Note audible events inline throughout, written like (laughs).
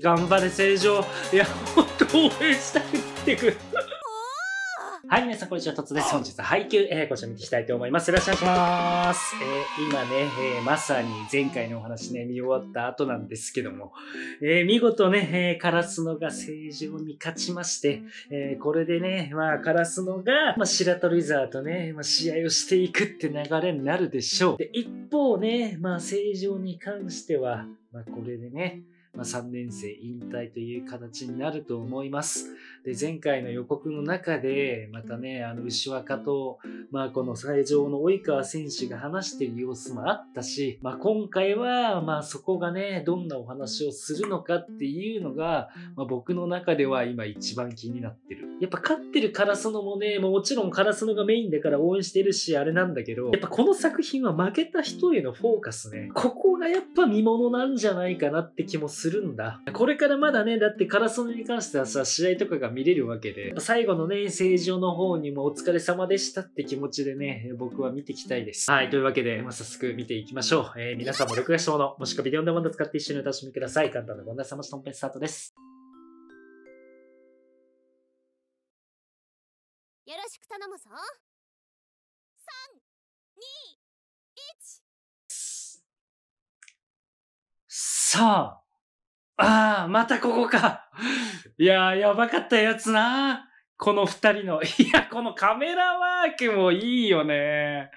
頑張れ成城いや本当応援したいってくるはい、皆さん、こんにちは。とつです。本日は配給、えー、見ていきたいと思います。よろしくお願いします。えー、今ね、えー、まさに前回のお話ね、見終わった後なんですけども、えー、見事ね、えー、カラスノが正常に勝ちまして、えー、これでね、まあ、カラスノが、まあ、白鳥沢とね、まあ、試合をしていくって流れになるでしょう。で、一方ね、まあ、正常に関しては、まあ、これでね、まあ、3年生引退という形になると思います。で、前回の予告の中で、またね、あの、牛若と、まあ、この最上の及川選手が話している様子もあったし、まあ、今回は、まあ、そこがね、どんなお話をするのかっていうのが、まあ、僕の中では今一番気になってる。やっぱ勝ってるカラスノもね、もちろんカラスノがメインだから応援してるし、あれなんだけど、やっぱこの作品は負けた人へのフォーカスね、ここがやっぱ見物なんじゃないかなって気もする。するんだ。これからまだね、だってカラソネに関してはさ、試合とかが見れるわけで、最後のね、正常の方にもお疲れ様でしたって気持ちでね、僕は見ていきたいです。はい、というわけで、まあ、早速見ていきましょう。えー、皆さんも録画したもの、もしくはビデオンデのンド使って一緒にお楽しみください。簡単なご案内さましトンペンスタートです。よろしく頼むぞ。さあ、ああ、またここか。いやー、やばかったやつな。この二人の。いや、このカメラワークもいいよね。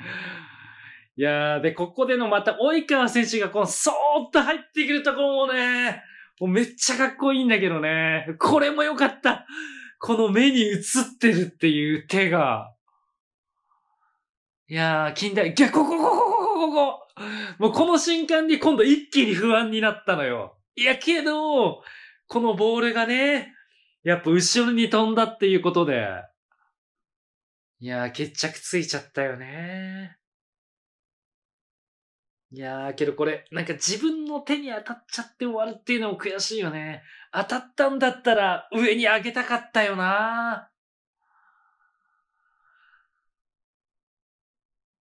いやー、で、ここでのまた、及川選手がこの、そーっと入ってくるとこもね、もうめっちゃかっこいいんだけどね。これもよかった。この目に映ってるっていう手が。いやー、近代、いや、ここ、ここ、ここ、ここ。もうこの瞬間に今度一気に不安になったのよ。いやけど、このボールがね、やっぱ後ろに飛んだっていうことで、いやー、決着ついちゃったよね。いやー、けどこれ、なんか自分の手に当たっちゃって終わるっていうのも悔しいよね。当たったんだったら上に上げたかったよな。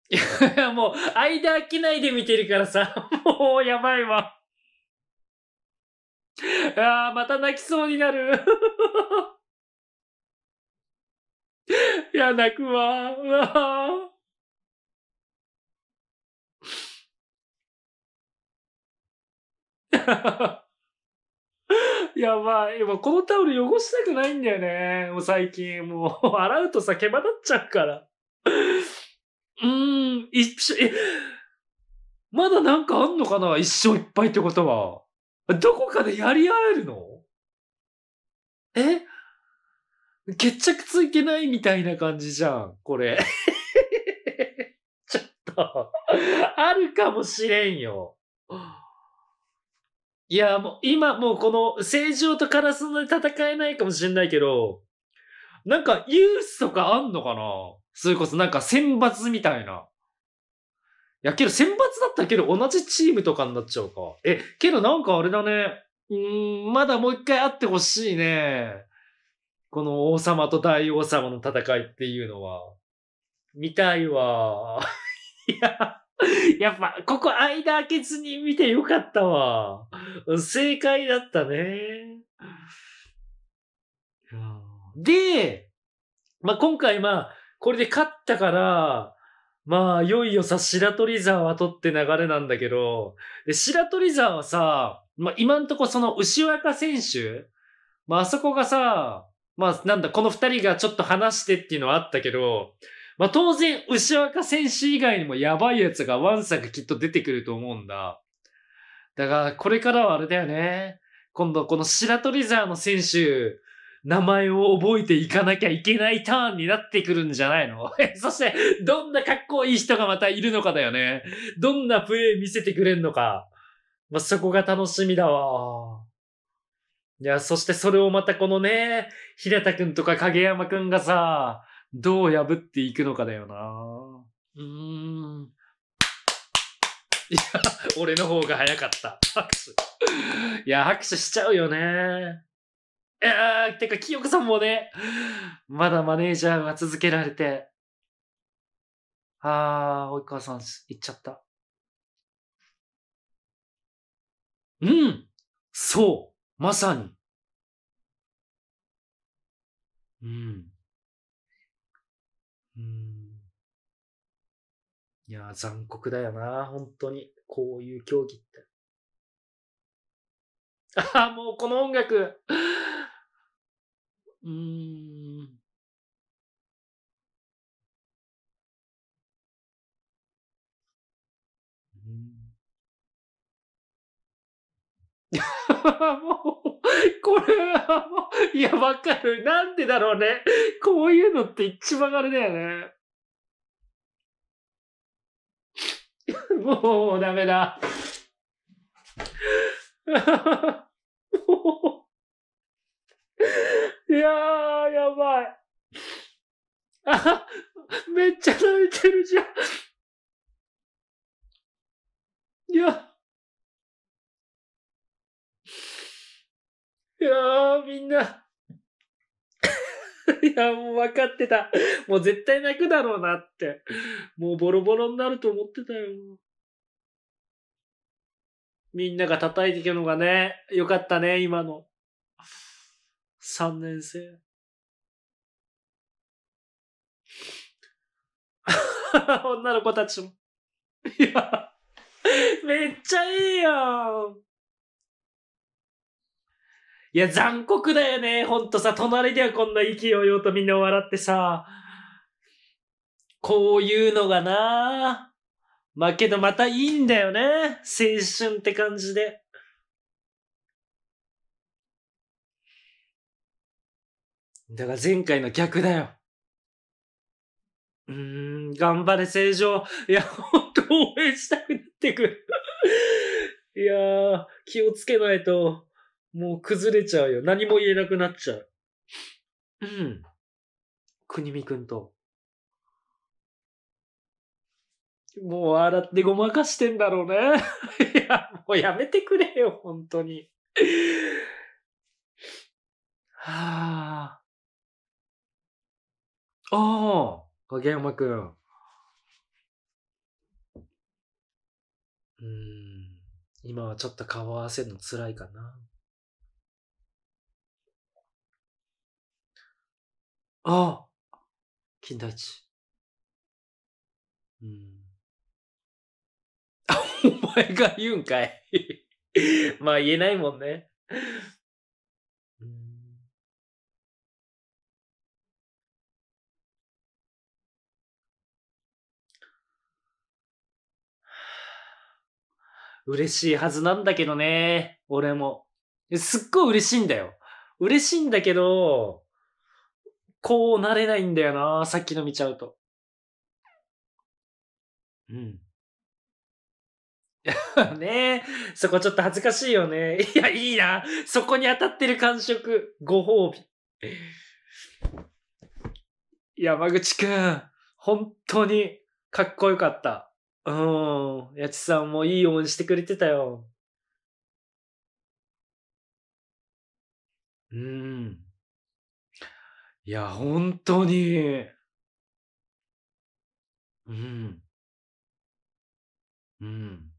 いや、もう、間開けないで見てるからさ、(laughs) もうやばいわ。(laughs) ああ、また泣きそうになる。(laughs) いや、泣くわ。わ (laughs) やばい。今このタオル汚したくないんだよね。もう最近。もう、洗うとさ、毛羽立っちゃうから。うーん、一緒、まだなんかあんのかな一生いっぱいってことは。どこかでやり合えるのえ決着ついてないみたいな感じじゃん、これ。(laughs) ちょっとあるかもしれんよ。いや、もう今、もうこの正常とカラスの戦えないかもしれないけど、なんかユースとかあんのかなそれこそなんか選抜みたいな。やけど選抜だったけど同じチームとかになっちゃうか。え、けどなんかあれだね。うん、まだもう一回会ってほしいね。この王様と大王様の戦いっていうのは。見たいわ。(laughs) いや、やっぱ、ここ間開けずに見てよかったわ。正解だったね。で、まあ、今回まあ、これで勝ったから、まあ、いよいよさ、白鳥沢は取って流れなんだけど、で、白鳥沢はさ、まあ今んとこその牛若選手、まああそこがさ、まあなんだ、この二人がちょっと話してっていうのはあったけど、まあ当然、牛若選手以外にもやばいやつがワンサがきっと出てくると思うんだ。だから、これからはあれだよね。今度この白鳥沢の選手、名前を覚えていかなきゃいけないターンになってくるんじゃないの (laughs) そして、どんなかっこいい人がまたいるのかだよね。どんなプレイ見せてくれんのか。まあ、そこが楽しみだわ。いや、そしてそれをまたこのね、平田くんとか影山くんがさ、どう破っていくのかだよな。うーん。いや、俺の方が早かった。拍手。いや、拍手しちゃうよね。えー、てか、清子さんもね、まだマネージャーが続けられて。あー、及川さん、行っちゃった。うん、そう、まさに。うん。うん。いや、残酷だよな、本当に。こういう競技って。ああ、もうこの音楽。うん。う (laughs) もう、これはもう、いや、わかる。なんでだろうね。こういうのって一番あれだよね。(laughs) もう、ダメだ。も (laughs) ういやー、やばい。あ (laughs) めっちゃ泣いてるじゃん。いや。いやー、みんな。(laughs) いや、もう分かってた。もう絶対泣くだろうなって。もうボロボロになると思ってたよ。みんなが叩いていくのがね、よかったね、今の。3年生 (laughs) 女の子たちも。いや、めっちゃいいやん。いや、残酷だよね。ほんとさ、隣ではこんな意気揚々とみんな笑ってさ。こういうのがなまあけどまたいいんだよね。青春って感じで。だから前回の逆だよ。うーん、頑張れ、正常。いや、ほんと応援したくなってくる。(laughs) いやー、気をつけないと、もう崩れちゃうよ。何も言えなくなっちゃう。うん。国見くんと。もう笑ってごまかしてんだろうね。(laughs) いや、もうやめてくれよ、本当に。はあ。ああ、影山くん。うん、今はちょっと顔合わせるの辛いかな。ああ、金田一。うん。あ、お前が言うんかい (laughs) まあ言えないもんね嬉しいはずなんだけどね。俺も。すっごい嬉しいんだよ。嬉しいんだけど、こうなれないんだよな。さっきの見ちゃうと。うん。(laughs) ねえ、そこちょっと恥ずかしいよね。いや、いいな。そこに当たってる感触。ご褒美。山口くん、本当にかっこよかった。うん。やちさんもいい応援してくれてたよ。うん。いや、本当に。うん。うん。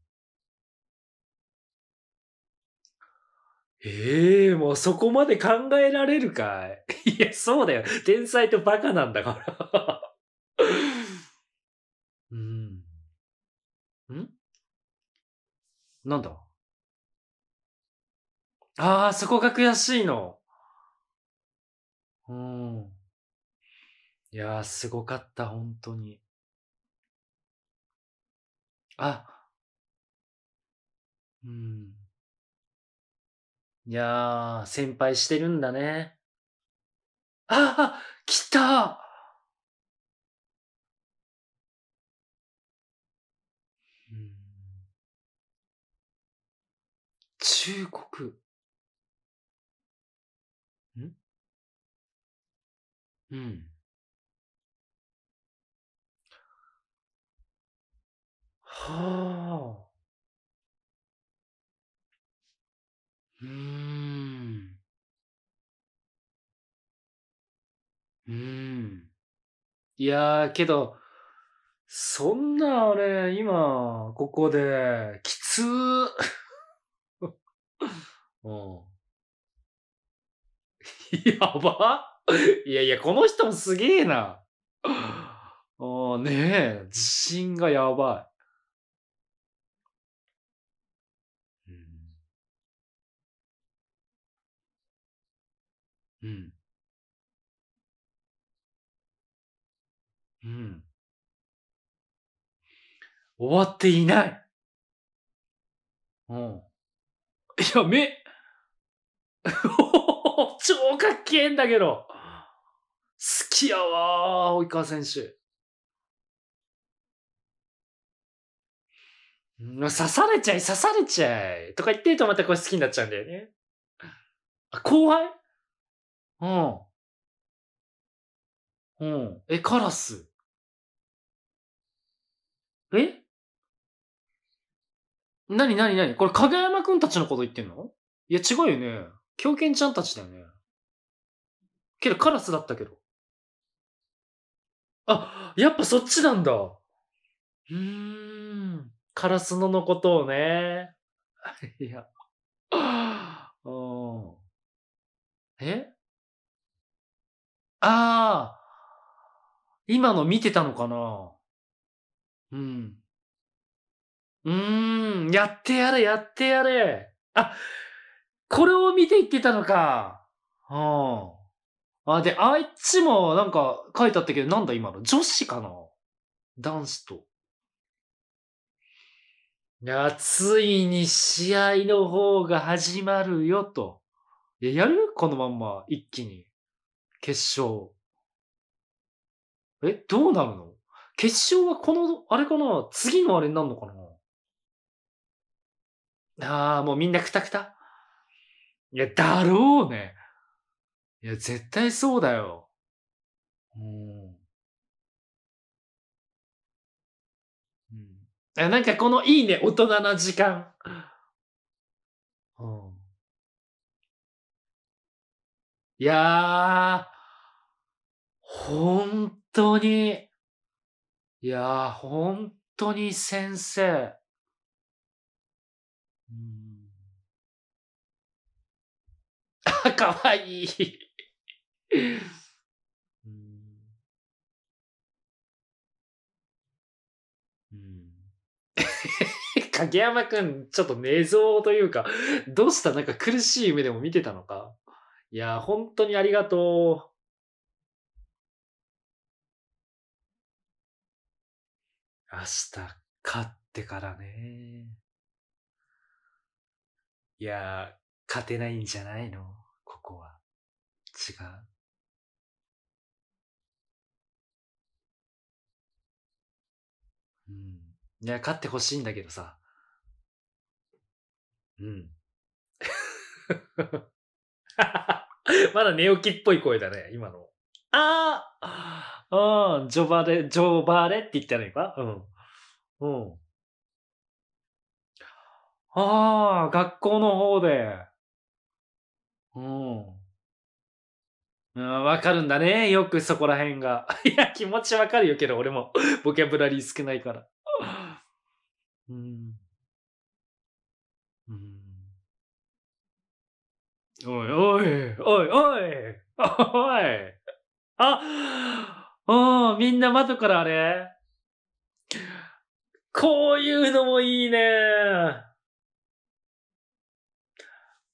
ええもうそこまで考えられるかい (laughs) いや、そうだよ。天才とバカなんだからんなんだああ、そこが悔しいの。うん。いやあ、すごかった、本当に。あ、うん。いやあ、先輩してるんだね。ああ、来た忠告。んうん。はあ。うーん。うん。いやー、けど、そんな俺、今、ここで、きつー。うん。(laughs) やばいやいや、この人もすげえな。ああ、ねえ、自信がやばい。うん。うん。うん。終わっていない。うん。いや、め、(laughs) 超かっけえんだけど。好きやわ及川選手。刺されちゃい、刺されちゃい。とか言ってるとまたこれ好きになっちゃうんだよね。あ、後輩うん。うん。え、カラス。なになになにこれ影山くんたちのこと言ってんのいや違うよね。狂犬ちゃんたちだよね。けどカラスだったけど。あ、やっぱそっちなんだ。うーん。カラスののことをね。(laughs) いや。(laughs) うん。えああ。今の見てたのかなうん。うーん、やってやれ、やってやれ。あ、これを見ていってたのか。うん。あ、で、あいつもなんか書いてあったけど、なんだ今の女子かな男子と。いや、ついに試合の方が始まるよと。いや、やるこのまんま、一気に。決勝。え、どうなるの決勝はこの、あれかな次のあれになるのかなああ、もうみんなくたくた。いや、だろうね。いや、絶対そうだよ。うん。うん、なんかこのいいね、大人な時間。うん。いやー、本当に、いやー、本当に先生。あ、かわいいうん。うん。影山くん、ちょっと寝相というか、どうしたなんか苦しい夢でも見てたのかいや、本当にありがとう。明日、勝ってからね。いや、勝てないんじゃないのここは。違う。うん。いや、勝ってほしいんだけどさ。うん。(laughs) まだ寝起きっぽい声だね、今の。ああ、うん、ジョバレ、ジョバレって言ったの今うん。うん。ああ、学校の方で。うん。わかるんだね。よくそこら辺が。(laughs) いや、気持ちわかるよけど、俺も、(laughs) ボキャブラリー少ないから。うん。うん。おいおい、おいおい、おい。あ、おー、みんな窓からあれこういうのもいいね。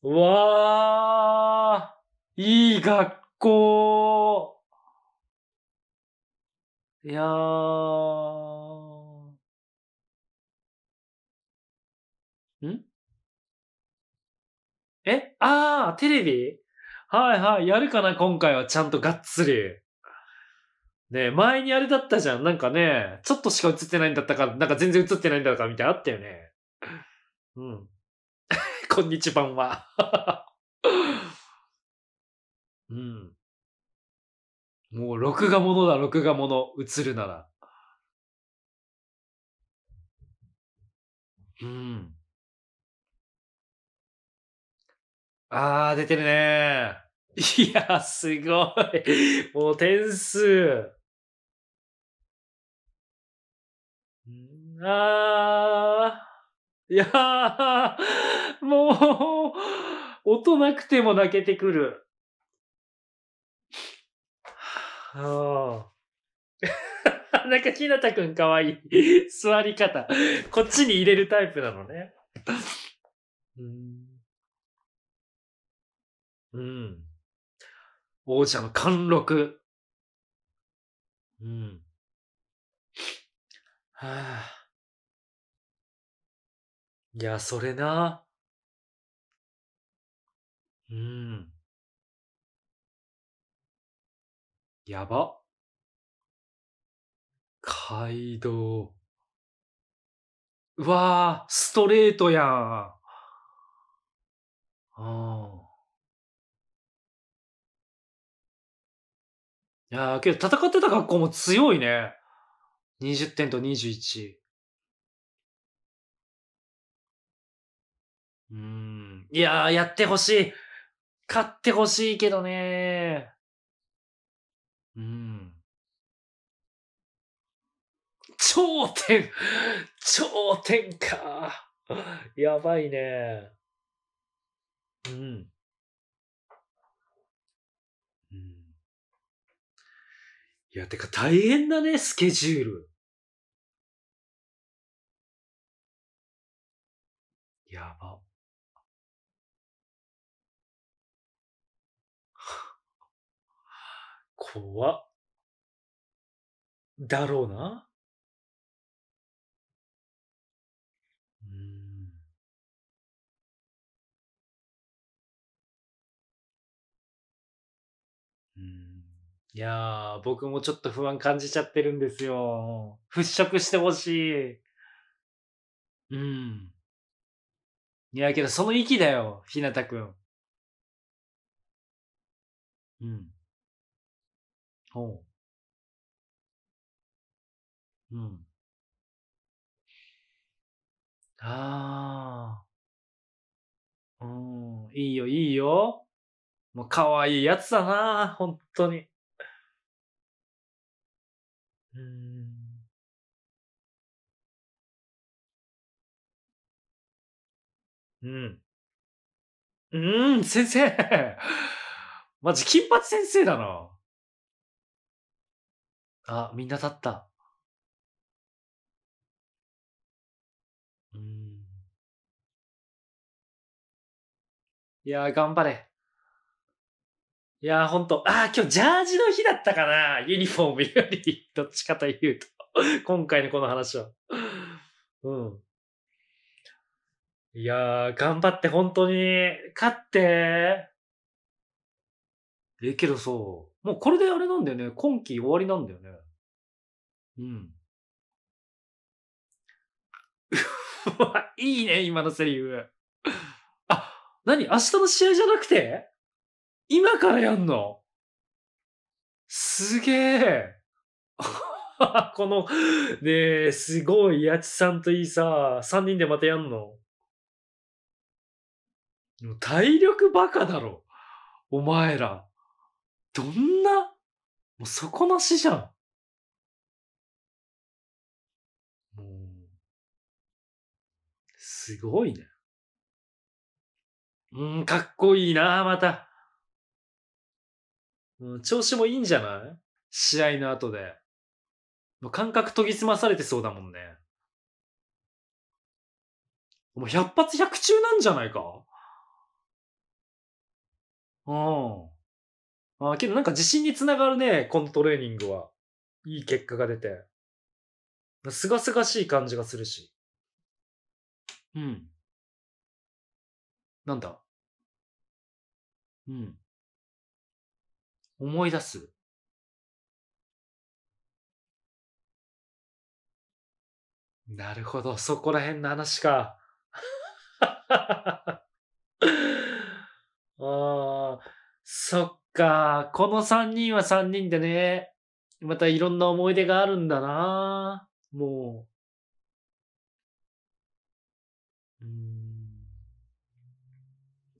うわーいい学校いやー。んえあー、テレビはいはい、やるかな今回はちゃんとがっつり。ね前にあれだったじゃん。なんかね、ちょっとしか映ってないんだったか、なんか全然映ってないんだったかみたいなあったよね。うん。こんにちばんは。(laughs) うん。もう、録画ものだ、録画もの、映るなら。うん。ああ、出てるねいや、すごい。もう点数。ああ。いやー、もう、音なくても泣けてくる。はあ、(laughs) なんか、ひなたくんかわいい。座り方。こっちに入れるタイプなのね。うん。うん。王者の貫禄。うん。はあ。いや、それな。うん。やば。街道。うわあ、ストレートやん。ああ。いやー、けど戦ってた格好も強いね。20点と21。うん。いやー、やってほしい。勝ってほしいけどねうん。頂点頂点かやばいねうん。うん。いや、てか大変だね、スケジュール。怖っ。だろうな。うん。うん。いやー、僕もちょっと不安感じちゃってるんですよ。払拭してほしい。うん。いや、けどその息だよ、ひなたくん。うん。ほう。うん。ああ。うん、いいよ、いいよ。もう可愛いやつだな、本当に。うん。うん。うん、先生 (laughs) マジ、金髪先生だな。あ、みんな立った。うん。いやー、頑張れ。いやー、ほんと。あー、今日ジャージの日だったかな。ユニフォームより、(laughs) どっちかというと。(laughs) 今回のこの話は。うん。いやー、頑張って、本当に。勝って。え、けどそう。もうこれであれなんだよね。今季終わりなんだよね。うん。(laughs) わいいね、今のセリフ。あ、何明日の試合じゃなくて今からやんのすげえ。(laughs) この、ねえ、すごい、やちさんといいさ、三人でまたやんの。体力バカだろ。お前ら。どんなもう底なしじゃん。すごいね。うん、かっこいいな、また。うん、調子もいいんじゃない試合の後で。もう感覚研ぎ澄まされてそうだもんね。もう百発百中なんじゃないかうん。あけどなんか自信につながるね、このトレーニングは。いい結果が出て。すがすがしい感じがするし。うん。なんだ。うん。思い出す。なるほど、そこら辺の話か。(laughs) ああ、そっか。この3人は3人でね、またいろんな思い出があるんだな。もう。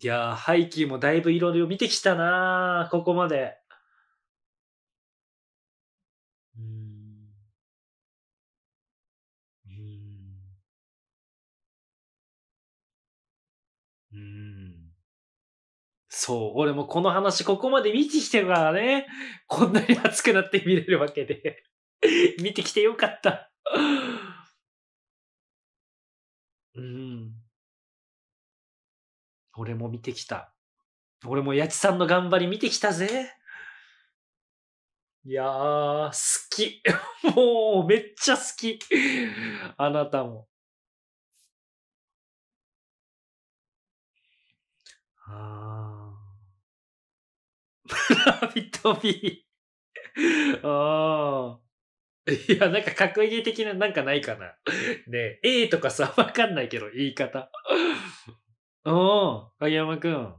いやー、ハイキーもだいぶいろいろ見てきたなここまで。うん。うん。うん。そう、俺もこの話ここまで見てきてるからね。こんなに熱くなって見れるわけで (laughs) 見てきてよかったうん。俺も見てきた。俺も八ちさんの頑張り見てきたぜ。いやー、好き。(laughs) もう、めっちゃ好き。あなたも。あー。(laughs) ラビットビー。あー。(laughs) いや、なんか格言的ななんかないかな。ねえ、A とかさ、(laughs) わかんないけど、言い方。うん、影山くん。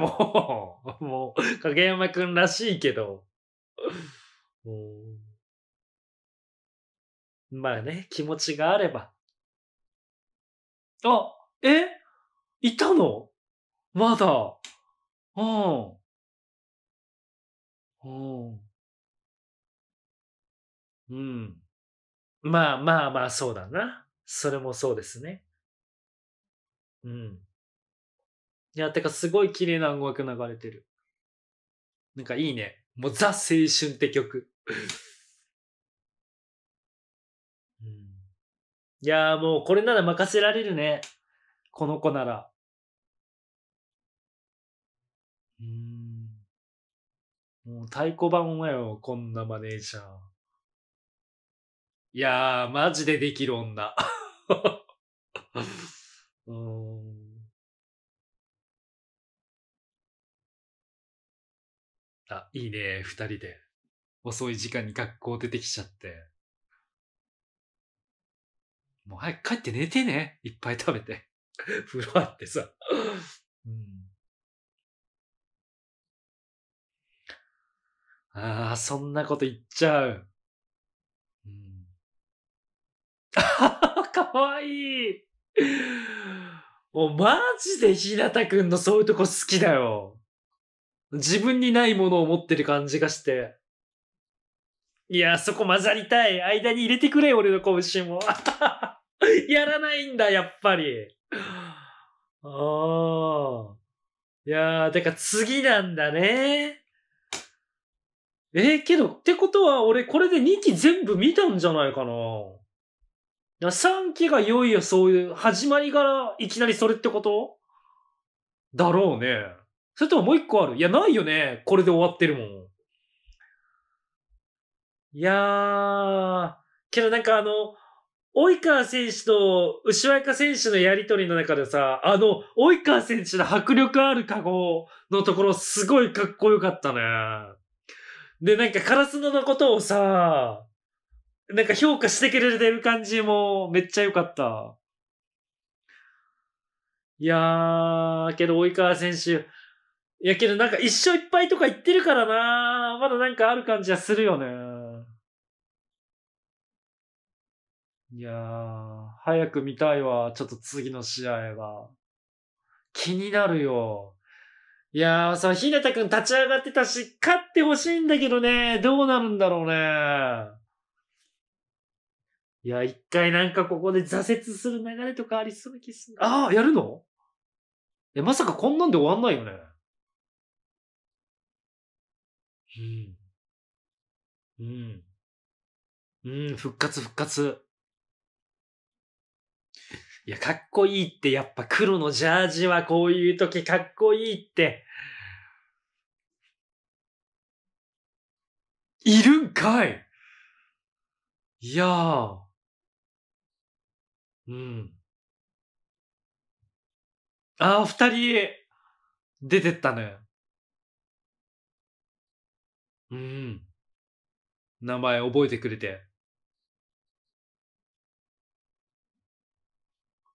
もう、もう、影山くんらしいけど。まあね、気持ちがあれば。あ、えいたのまだ。うん。うん。うん。まあまあまあ、そうだな。それもそうですね。うん。いや、てかすごい綺麗な音楽流れてる。なんかいいね。もうザ青春って曲。(laughs) うん、いやーもうこれなら任せられるね。この子なら。うん。もう太鼓判はよ、こんなマネージャー。いやー、マジでできる女。(laughs) あ、いいね、二人で。遅い時間に学校出てきちゃって。もう早く帰って寝てね。いっぱい食べて。(laughs) 風呂入ってさ。うん、ああ、そんなこと言っちゃう。(laughs) かわいい。もうマジでひなたくんのそういうとこ好きだよ。自分にないものを持ってる感じがして。いや、そこ混ざりたい。間に入れてくれ、俺の拳も。(laughs) やらないんだ、やっぱり。ああ。いやー、か次なんだね。えー、けど、ってことは俺これで2期全部見たんじゃないかな。3期がいよいよそういう始まりからいきなりそれってことだろうね。それとももう一個あるいや、ないよね。これで終わってるもん。いやー、けどなんかあの、及川選手と牛若選手のやりとりの中でさ、あの、及川選手の迫力あるカゴのところすごいかっこよかったね。で、なんかカラスノのことをさ、なんか評価してくれてる感じもめっちゃ良かった。いやー、けど及川選手、いやけどなんか一生いっぱいとか言ってるからなまだなんかある感じはするよね。いやー、早く見たいわ。ちょっと次の試合は。気になるよ。いやー、さ、ひなたくん立ち上がってたし、勝ってほしいんだけどね、どうなるんだろうね。いや、一回なんかここで挫折する流れとかありそうな気する。ああ、やるのえ、まさかこんなんで終わんないよね。うん。うん。うん、復活復活。いや、かっこいいって、やっぱ黒のジャージはこういう時かっこいいって。いるんかいいやー。うん。ああ、二人、出てったね。うん。名前覚えてくれて。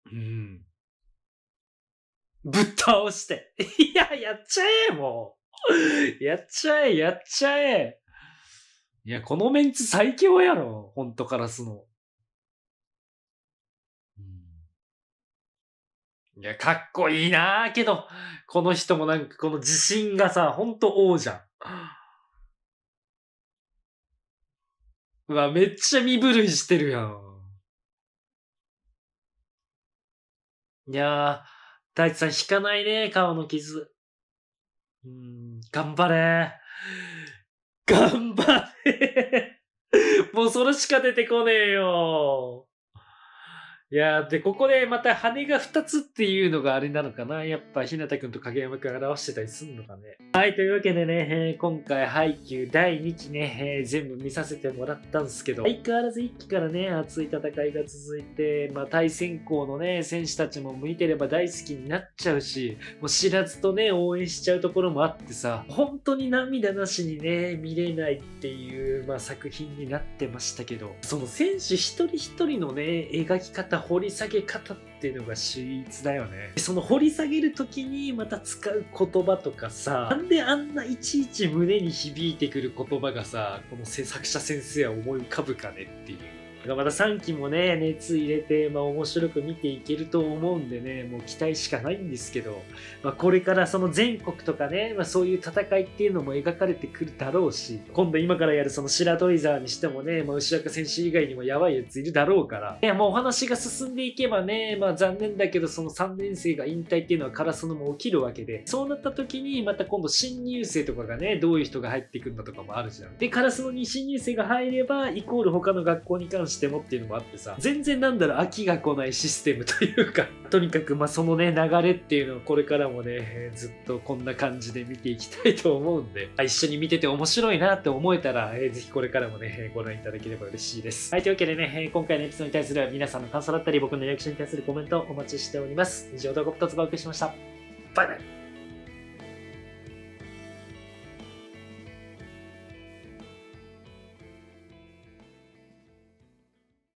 うん。ぶっ倒して。(laughs) いや、やっちゃえ、もう。(laughs) やっちゃえ、やっちゃえ。いや、このメンツ最強やろ。本当からすの。いや、かっこいいなぁ、けど、この人もなんかこの自信がさ、ほんと王じゃん。うわ、めっちゃ身震いしてるやん。いやぁ、大地さん引かないね、顔の傷。うん、頑張れ。頑張れ。(laughs) もうそれしか出てこねえよ。いやで、ここでまた羽が2つっていうのがあれなのかな。やっぱ、ひなたくんと影山くん表してたりすんのかね。はい、というわけでね、えー、今回、配給第2期ね、えー、全部見させてもらったんですけど、相変わらず1期からね、熱い戦いが続いて、まあ、対戦校のね、選手たちも向いてれば大好きになっちゃうし、もう知らずとね、応援しちゃうところもあってさ、本当に涙なしにね、見れないっていう、まあ、作品になってましたけど、その選手一人一人のね、描き方た掘り下げ方っていうのが秀逸だよねその掘り下げる時にまた使う言葉とかさなんであんないちいち胸に響いてくる言葉がさこの作者先生は思い浮かぶかねっていうかまた3期もね、熱入れて、まあ、面白く見ていけると思うんでね、もう期待しかないんですけど、まあ、これからその全国とかね、まあ、そういう戦いっていうのも描かれてくるだろうし、今度今からやるその白鳥沢にしてもね、まあ、牛若選手以外にもやばいやついるだろうから、ね、もうお話が進んでいけばね、まあ、残念だけど、その3年生が引退っていうのはカラスのも起きるわけで、そうなった時に、また今度新入生とかがね、どういう人が入ってくるんだとかもあるじゃん。で、カラスのに新入生が入れば、イコール他の学校に関してしてもっていうのもあってさ全然なんだろう飽きが来ないシステムというか (laughs) とにかくまあそのね流れっていうのをこれからもねずっとこんな感じで見ていきたいと思うんで一緒に見てて面白いなって思えたら、えー、ぜひこれからもねご覧いただければ嬉しいですはいというわけでね今回のエピソードに対する皆さんの感想だったり僕のリアクションに対するコメントお待ちしております以上動画2つお送りしましたバイバイ